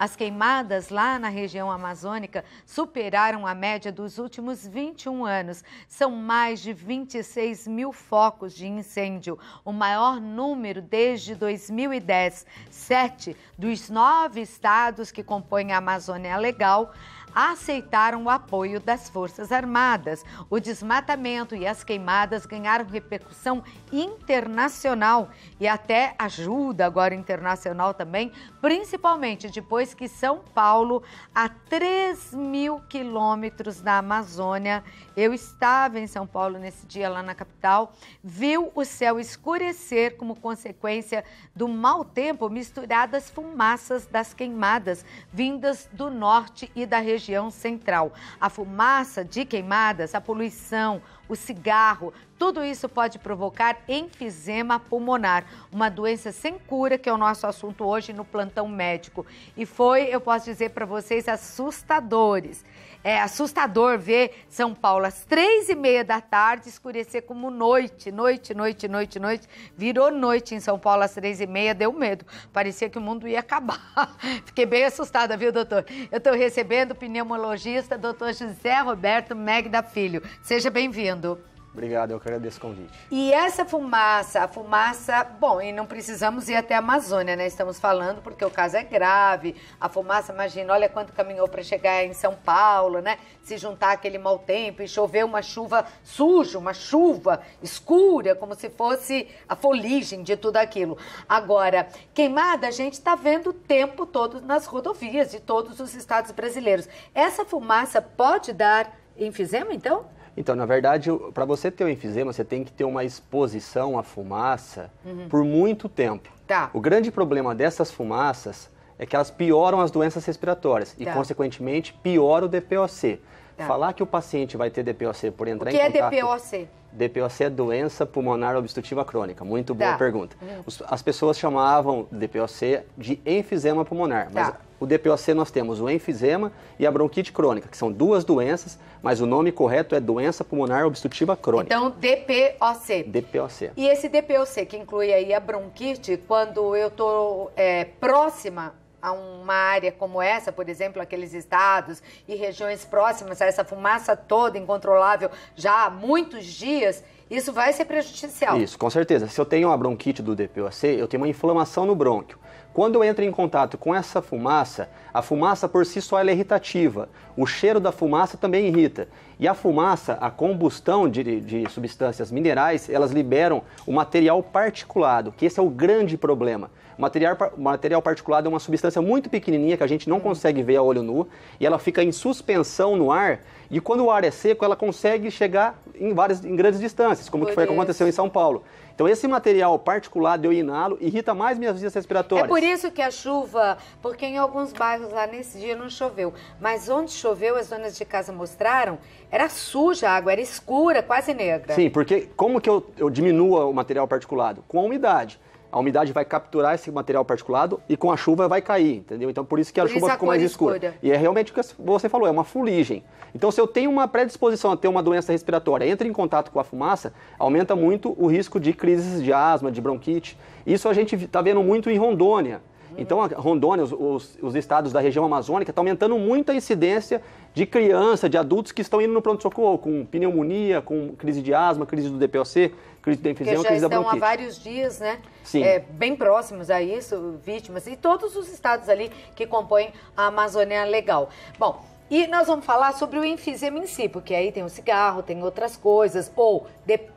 As queimadas lá na região amazônica superaram a média dos últimos 21 anos. São mais de 26 mil focos de incêndio, o maior número desde 2010. Sete dos nove estados que compõem a Amazônia Legal aceitaram o apoio das Forças Armadas. O desmatamento e as queimadas ganharam repercussão internacional e até ajuda agora internacional também, principalmente depois que São Paulo, a 3 mil quilômetros da Amazônia, eu estava em São Paulo nesse dia lá na capital, viu o céu escurecer como consequência do mau tempo misturado às fumaças das queimadas vindas do norte e da região região central. A fumaça de queimadas, a poluição, o cigarro, tudo isso pode provocar enfisema pulmonar, uma doença sem cura, que é o nosso assunto hoje no plantão médico. E foi, eu posso dizer para vocês, assustadores. É assustador ver São Paulo às três e meia da tarde escurecer como noite, noite, noite, noite, noite. Virou noite em São Paulo às três e meia, deu medo. Parecia que o mundo ia acabar. Fiquei bem assustada, viu, doutor? Eu estou recebendo o pneumologista, doutor José Roberto Magda Filho. Seja bem-vindo vindo. Obrigado, eu que agradeço o convite. E essa fumaça, a fumaça, bom, e não precisamos ir até a Amazônia, né? Estamos falando porque o caso é grave. A fumaça, imagina, olha quanto caminhou para chegar em São Paulo, né? Se juntar aquele mau tempo e chover uma chuva suja, uma chuva escura, como se fosse a foligem de tudo aquilo. Agora, queimada a gente está vendo o tempo todo nas rodovias de todos os estados brasileiros. Essa fumaça pode dar enfisema, então? Então, na verdade, para você ter o enfisema, você tem que ter uma exposição à fumaça uhum. por muito tempo. Tá. O grande problema dessas fumaças é que elas pioram as doenças respiratórias e, tá. consequentemente, piora o DPOC. Tá. Falar que o paciente vai ter DPOC por entrar em contato... O que é DPOC? DPOC é doença pulmonar obstrutiva crônica. Muito boa tá. pergunta. Uhum. As pessoas chamavam DPOC de enfisema pulmonar, mas tá o DPOC nós temos o enfisema e a bronquite crônica, que são duas doenças, mas o nome correto é doença pulmonar obstrutiva crônica. Então, DPOC. DPOC. E esse DPOC, que inclui aí a bronquite, quando eu estou é, próxima a uma área como essa, por exemplo, aqueles estados e regiões próximas a essa fumaça toda incontrolável já há muitos dias, isso vai ser prejudicial. Isso, com certeza. Se eu tenho a bronquite do DPOC, eu tenho uma inflamação no brônquio. Quando eu entro em contato com essa fumaça, a fumaça por si só é irritativa. O cheiro da fumaça também irrita. E a fumaça, a combustão de, de substâncias minerais, elas liberam o material particulado, que esse é o grande problema. Material, material particulado é uma substância muito pequenininha que a gente não uhum. consegue ver a olho nu e ela fica em suspensão no ar e quando o ar é seco ela consegue chegar em várias em grandes distâncias, como que foi que aconteceu em São Paulo. Então esse material particulado eu inalo irrita mais minhas vias respiratórias. É por isso que a chuva, porque em alguns bairros lá nesse dia não choveu, mas onde choveu as donas de casa mostraram, era suja a água, era escura, quase negra. Sim, porque como que eu, eu diminuo o material particulado? Com a umidade a umidade vai capturar esse material particulado e com a chuva vai cair, entendeu? Então por isso que a por chuva ficou mais escura. escura. E é realmente o que você falou, é uma fuligem. Então se eu tenho uma predisposição a ter uma doença respiratória, entra em contato com a fumaça, aumenta muito o risco de crises de asma, de bronquite. Isso a gente está vendo muito em Rondônia. Então, Rondônia, os, os, os estados da região amazônica, está aumentando muito a incidência de criança, de adultos que estão indo no pronto-socorro com pneumonia, com crise de asma, crise do DPOC, crise do enfisema, crise da bronquite. já estão há vários dias, né? Sim. É, bem próximos a isso, vítimas. E todos os estados ali que compõem a Amazônia Legal. Bom, e nós vamos falar sobre o enfisema em si, porque aí tem o cigarro, tem outras coisas, ou DPOC.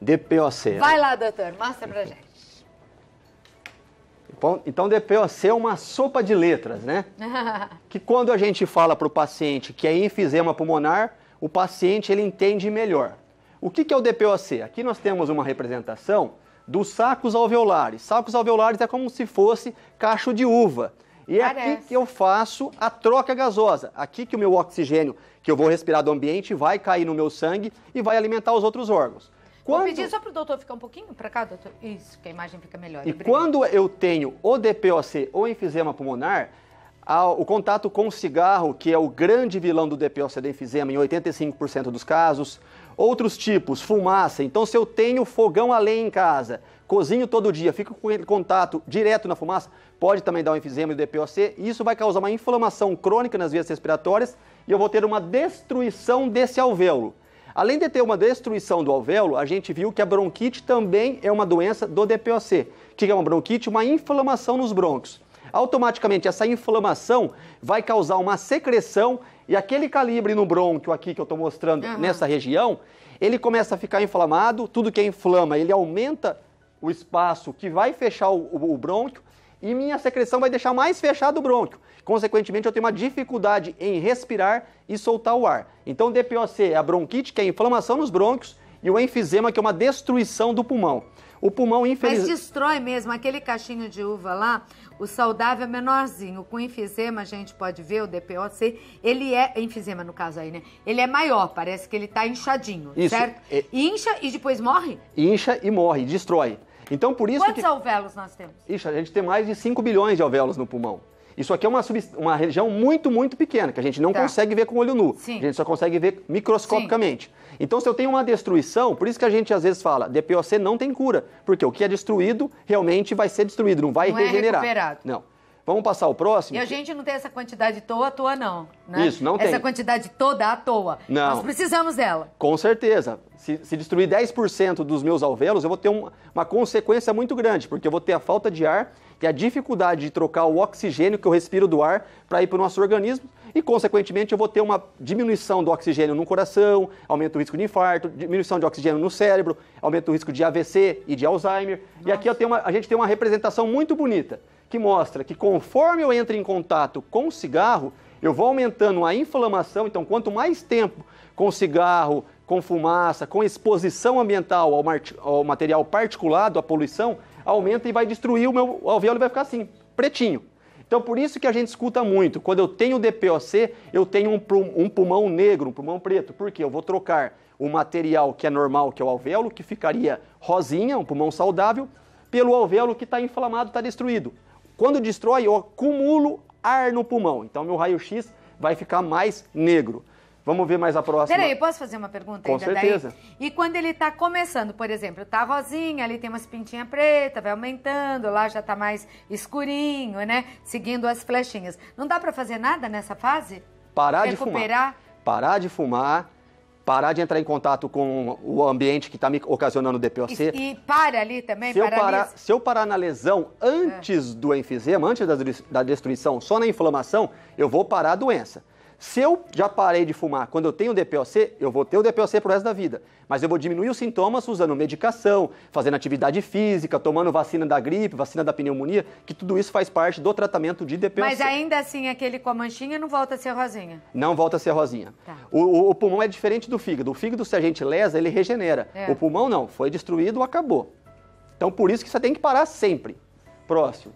DPOC. Né? Vai lá, doutor, mostra pra gente. Então, DPOC é uma sopa de letras, né? que quando a gente fala para o paciente que é enfisema pulmonar, o paciente ele entende melhor. O que, que é o DPOC? Aqui nós temos uma representação dos sacos alveolares. Sacos alveolares é como se fosse cacho de uva. E é aqui que eu faço a troca gasosa. Aqui que o meu oxigênio que eu vou respirar do ambiente vai cair no meu sangue e vai alimentar os outros órgãos. Quando... Vou pedir só para o doutor ficar um pouquinho para cá, doutor. Isso, que a imagem fica melhor. E né? Obrigado. quando eu tenho o DPOC ou enfisema pulmonar, o contato com o cigarro, que é o grande vilão do DPOC da enfisema em 85% dos casos. Outros tipos, fumaça. Então, se eu tenho fogão além em casa, cozinho todo dia, fico com contato direto na fumaça, pode também dar um enfisema e DPOC. Isso vai causar uma inflamação crônica nas vias respiratórias e eu vou ter uma destruição desse alvéolo. Além de ter uma destruição do alvéolo, a gente viu que a bronquite também é uma doença do DPOC. O que é uma bronquite? Uma inflamação nos brônquios. Automaticamente, essa inflamação vai causar uma secreção e aquele calibre no brônquio aqui que eu estou mostrando uhum. nessa região, ele começa a ficar inflamado, tudo que é inflama, ele aumenta o espaço que vai fechar o, o, o brônquio e minha secreção vai deixar mais fechado o brônquio. Consequentemente, eu tenho uma dificuldade em respirar e soltar o ar. Então, DPOC é a bronquite, que é a inflamação nos brônquios, e o enfisema, que é uma destruição do pulmão. O pulmão, infelizmente. Mas destrói mesmo aquele cachinho de uva lá, o saudável é menorzinho. Com enfisema, a gente pode ver o DPOC, ele é. Enfisema, no caso aí, né? Ele é maior, parece que ele tá inchadinho, Isso. certo? É... Incha e depois morre? Incha e morre, destrói. Então, por isso Quantos que... alvéolos nós temos? Ixi, a gente tem mais de 5 bilhões de alvéolos no pulmão. Isso aqui é uma, sub... uma região muito, muito pequena, que a gente não tá. consegue ver com o olho nu. Sim. A gente só consegue ver microscopicamente. Sim. Então, se eu tenho uma destruição, por isso que a gente às vezes fala, DPOC não tem cura, porque o que é destruído realmente vai ser destruído, não vai não é regenerar. É recuperado. Não. Vamos passar o próximo? E a gente não tem essa quantidade toda à toa, não. Né? Isso, não essa tem. Essa quantidade toda à toa. Não. Nós precisamos dela. Com certeza. Se, se destruir 10% dos meus alvéolos, eu vou ter um, uma consequência muito grande, porque eu vou ter a falta de ar e é a dificuldade de trocar o oxigênio que eu respiro do ar para ir para o nosso organismo. E, consequentemente, eu vou ter uma diminuição do oxigênio no coração, aumenta o risco de infarto, diminuição de oxigênio no cérebro, aumenta o risco de AVC e de Alzheimer. Nossa. E aqui eu tenho uma, a gente tem uma representação muito bonita que mostra que conforme eu entro em contato com o cigarro, eu vou aumentando a inflamação. Então, quanto mais tempo com cigarro, com fumaça, com exposição ambiental ao, ao material particulado, à poluição, aumenta e vai destruir o meu alvéolo e vai ficar assim, pretinho. Então, por isso que a gente escuta muito. Quando eu tenho DPOC, eu tenho um, pulmão negro, um pulmão preto. Por quê? Eu vou trocar o material que é normal, que é o alvéolo, que ficaria rosinha, um pulmão saudável, pelo alvéolo que está inflamado, está destruído. Quando destrói, eu acumulo ar no pulmão. Então, meu raio-x vai ficar mais negro. Vamos ver mais a próxima. Peraí, posso fazer uma pergunta Com ainda certeza. Daí? E quando ele está começando, por exemplo, tá rosinha, ali tem umas pintinhas preta, vai aumentando, lá já está mais escurinho, né? Seguindo as flechinhas. Não dá para fazer nada nessa fase? Parar Recuperar? de fumar. Parar de fumar, parar de entrar em contato com o ambiente que está me ocasionando o DPOC. E, e, para ali também? Se eu, parar, se eu parar na lesão antes é. do enfisema, antes da, da destruição, só na inflamação, eu vou parar a doença. Se eu já parei de fumar quando eu tenho DPOC, eu vou ter o DPOC pro resto da vida. Mas eu vou diminuir os sintomas usando medicação, fazendo atividade física, tomando vacina da gripe, vacina da pneumonia, que tudo isso faz parte do tratamento de DPOC. Mas ainda assim, aquele com a manchinha não volta a ser rosinha? Não volta a ser rosinha. Tá. O, o, o, pulmão é diferente do fígado. O fígado, se a gente lesa, ele regenera. É. O pulmão não, foi destruído, acabou. Então por isso que você tem que parar sempre. Próximo.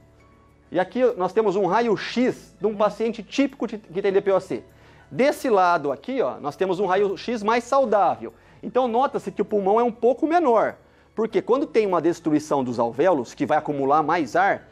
E aqui nós temos um raio-x de um hum. paciente típico que tem DPOC. Desse lado aqui, ó, nós temos um raio-x mais saudável. Então nota-se que o pulmão é um pouco menor, porque quando tem uma destruição dos alvéolos, que vai acumular mais ar,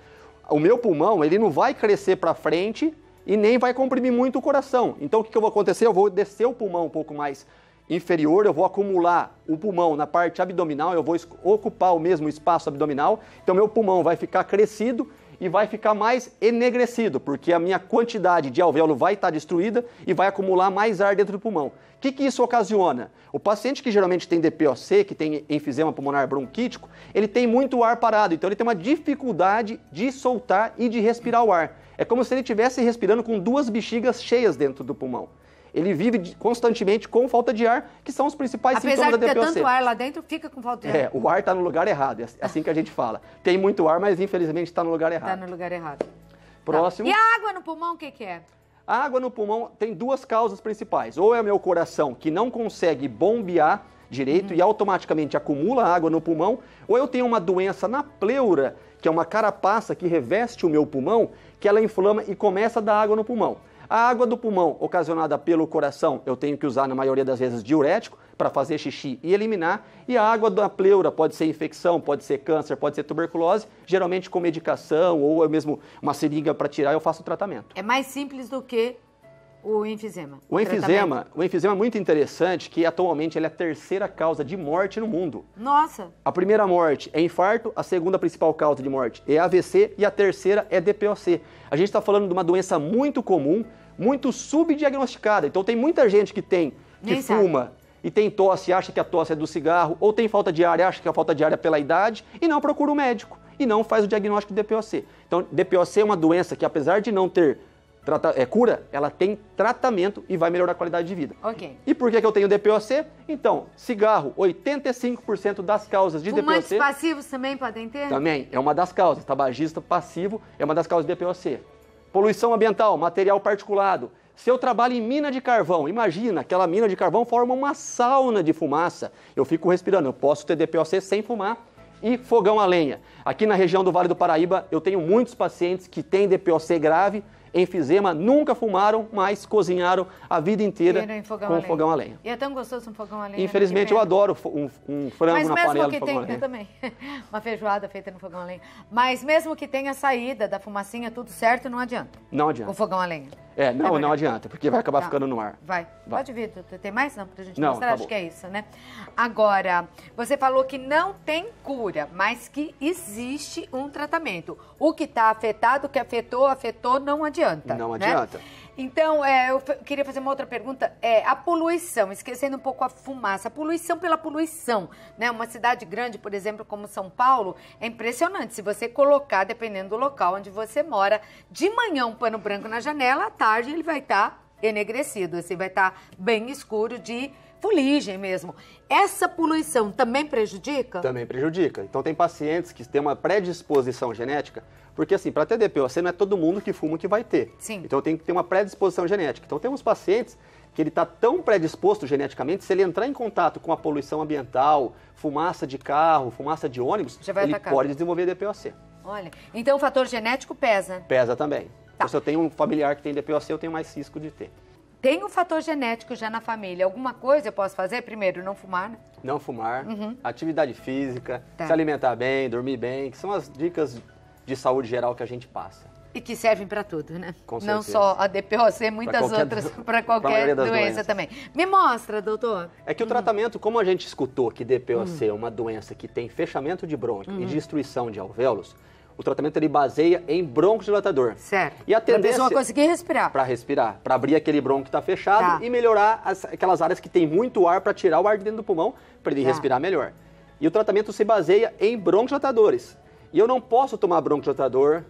o meu pulmão ele não vai crescer para frente e nem vai comprimir muito o coração. Então o que, que eu vou acontecer? Eu vou descer o pulmão um pouco mais inferior, eu vou acumular o pulmão na parte abdominal, eu vou ocupar o mesmo espaço abdominal, então meu pulmão vai ficar crescido e vai ficar mais enegrecido, porque a minha quantidade de alvéolo vai estar destruída e vai acumular mais ar dentro do pulmão. O que, que isso ocasiona? O paciente que geralmente tem DPOC, que tem enfisema pulmonar bronquítico, ele tem muito ar parado, então ele tem uma dificuldade de soltar e de respirar o ar. É como se ele estivesse respirando com duas bexigas cheias dentro do pulmão ele vive constantemente com falta de ar, que são os principais Apesar sintomas da DPOC. Apesar de ter tanto ar lá dentro, fica com falta de é, ar. É, o ar está no lugar errado, é assim, é assim que a gente fala. Tem muito ar, mas infelizmente está tá no lugar errado. Está no lugar errado. Próximo. Tá. E a água no pulmão, o que, que é? A água no pulmão tem duas causas principais. Ou é meu coração que não consegue bombear direito uhum. e automaticamente acumula água no pulmão, ou eu tenho uma doença na pleura, que é uma carapaça que reveste o meu pulmão, que ela inflama e começa a dar água no pulmão. A água do pulmão ocasionada pelo coração, eu tenho que usar na maioria das vezes diurético para fazer xixi e eliminar. E a água da pleura pode ser infecção, pode ser câncer, pode ser tuberculose. Geralmente com medicação ou eu mesmo uma seringa para tirar, eu faço o tratamento. É mais simples do que o enfisema. O enfisema, o enfisema é muito interessante, que atualmente ele é a terceira causa de morte no mundo. Nossa! A primeira morte é infarto, a segunda principal causa de morte é AVC e a terceira é DPOC. A gente está falando de uma doença muito comum, muito subdiagnosticada. Então tem muita gente que tem, que Nem fuma, sabe. e tem tosse, acha que a tosse é do cigarro, ou tem falta de ar, acha que a falta de ar é pela idade e não procura o um médico e não faz o diagnóstico de DPOC. Então, DPOC é uma doença que apesar de não ter trata, é, cura, ela tem tratamento e vai melhorar a qualidade de vida. Ok. E por que, que eu tenho DPOC? Então, cigarro, 85% das causas de Fumantes DPOC. passivos também podem ter? Também, é uma das causas. Tabagista passivo é uma das causas de DPOC. Poluição ambiental, material particulado. Se eu trabalho em mina de carvão, imagina, aquela mina de carvão forma uma sauna de fumaça. Eu fico respirando, eu posso ter DPOC sem fumar e fogão a lenha. Aqui na região do Vale do Paraíba, eu tenho muitos pacientes que têm DPOC grave enfisema, nunca fumaram, mas cozinharam a vida inteira fogão com a fogão a lenha. E é tão gostoso um fogão a lenha. Né? Infelizmente eu adoro um, um frango mas na panela que do fogão tem, a lenha. Eu também. Uma feijoada feita no fogão a lenha. Mas mesmo que tenha saída da fumacinha, tudo certo, não adianta. Não adianta. O fogão a lenha. É, não, não adianta, porque vai acabar tá. ficando no ar. Vai. vai. Pode vir, tem mais? Não, pra gente não, mostrar, tá acho que é isso, né? Agora, você falou que não tem cura, mas que existe um tratamento. O que está afetado, o que afetou, afetou, não adianta. Não né? adianta. Então, é, eu queria fazer uma outra pergunta. É, a poluição, esquecendo um pouco a fumaça, a poluição pela poluição, né? Uma cidade grande, por exemplo, como São Paulo, é impressionante. Se você colocar, dependendo do local onde você mora, de manhã um pano branco na janela, à tarde ele vai estar tá enegrecido, assim, vai estar tá bem escuro de fuligem mesmo. Essa poluição também prejudica? Também prejudica. Então tem pacientes que têm uma predisposição genética porque, assim, para ter DPOC não é todo mundo que fuma que vai ter. Sim. Então tem que ter uma predisposição genética. Então temos pacientes que ele está tão predisposto geneticamente, se ele entrar em contato com a poluição ambiental, fumaça de carro, fumaça de ônibus, ele atacar. pode desenvolver DPOC. Olha, então o fator genético pesa? Pesa também. Tá. Então, se eu tenho um familiar que tem DPOC, eu tenho mais risco de ter. Tem um fator genético já na família. Alguma coisa eu posso fazer? Primeiro, não fumar, né? Não fumar, uhum. atividade física, tá. se alimentar bem, dormir bem, que são as dicas de saúde geral que a gente passa. E que servem para tudo, né? Com certeza. Não só a DPOC, muitas pra outras, do... para qualquer doença doenças. também. Me mostra, doutor. É que o tratamento, como a gente escutou que DPOC hum. é uma doença que tem fechamento de bronco e uhum. destruição de alvéolos, o tratamento ele baseia em broncodilatador. Certo. E a tendência para conseguir respirar. Para respirar, para abrir aquele bronco que está fechado tá. e melhorar as, aquelas áreas que tem muito ar para tirar o ar de dentro do pulmão para ele tá. respirar melhor. E o tratamento se baseia em broncodilatadores. E eu não posso tomar broncodilatador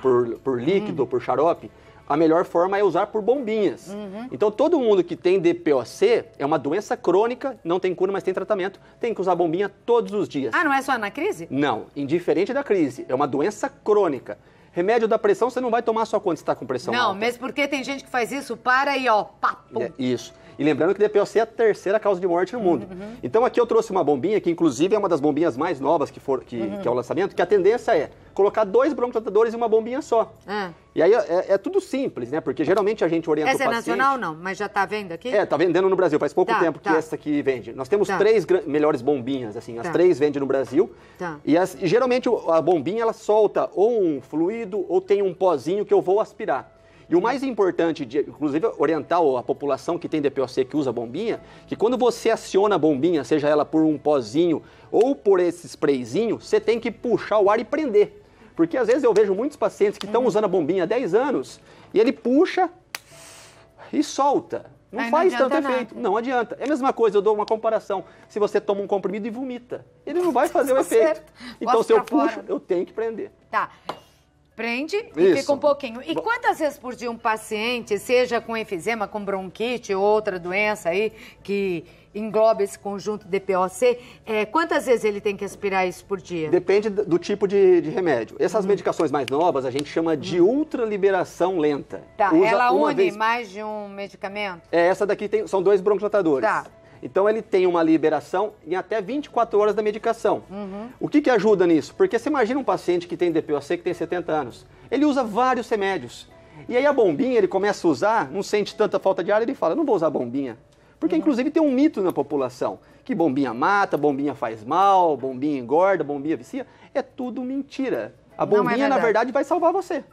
por, por líquido, hum. por xarope. A melhor forma é usar por bombinhas. Uhum. Então, todo mundo que tem DPOC é uma doença crônica, não tem cura, mas tem tratamento, tem que usar bombinha todos os dias. Ah, não é só na crise? Não, indiferente da crise. É uma doença crônica. Remédio da pressão você não vai tomar só quando está com pressão não, alta. Não, mesmo porque tem gente que faz isso, para e ó, papo. É, isso. E lembrando que DPOC é a terceira causa de morte no uhum, mundo. Uhum. Então aqui eu trouxe uma bombinha, que inclusive é uma das bombinhas mais novas que, for, que, uhum. que é o lançamento, que a tendência é colocar dois broncodilatadores em uma bombinha só. É. E aí é, é, tudo simples, né? Porque geralmente a gente orienta essa o é paciente... Essa é nacional não? Mas já está vendo aqui? É, está vendendo no Brasil. Faz pouco tá, tempo tá. que essa aqui vende. Nós temos tá. três melhores bombinhas, assim. As tá. três vendem no Brasil. Tá. E, as, e geralmente a bombinha, ela solta ou um fluido ou tem um pozinho que eu vou aspirar. E o mais importante, de, inclusive orientar a população que tem DPOC que usa bombinha, que quando você aciona a bombinha, seja ela por um pozinho ou por esse sprayzinho, você tem que puxar o ar e prender. Porque às vezes eu vejo muitos pacientes que estão uhum. usando a bombinha há 10 anos e ele puxa e solta. Não, faz tanto nada. efeito. Não adianta. É a mesma coisa, eu dou uma comparação. Se você toma um comprimido e vomita, ele não vai fazer o tá efeito. Então, se eu puxo, fora. eu tenho que prender. Tá. Prende e Isso. fica um pouquinho. E quantas vezes por dia um paciente, seja com enfisema, com bronquite ou outra doença aí que engloba esse conjunto DPOC, é, quantas vezes ele tem que aspirar isso por dia? Depende do tipo de, de remédio. Essas uhum. medicações mais novas a gente chama de uhum. ultraliberação lenta. Tá, Usa ela une vez... mais de um medicamento? É, essa daqui tem, são dois broncodilatadores. Tá. Então ele tem uma liberação em até 24 horas da medicação. Uhum. O que, que ajuda nisso? Porque você imagina um paciente que tem DPOC que tem 70 anos. Ele usa vários remédios. E aí a bombinha ele começa a usar, não sente tanta falta de ar, ele fala, não vou usar bombinha. Porque uhum. inclusive tem um mito na população, que bombinha mata, bombinha faz mal, bombinha engorda, bombinha vicia. É tudo mentira. A é bombinha, é na verdade, vai salvar você.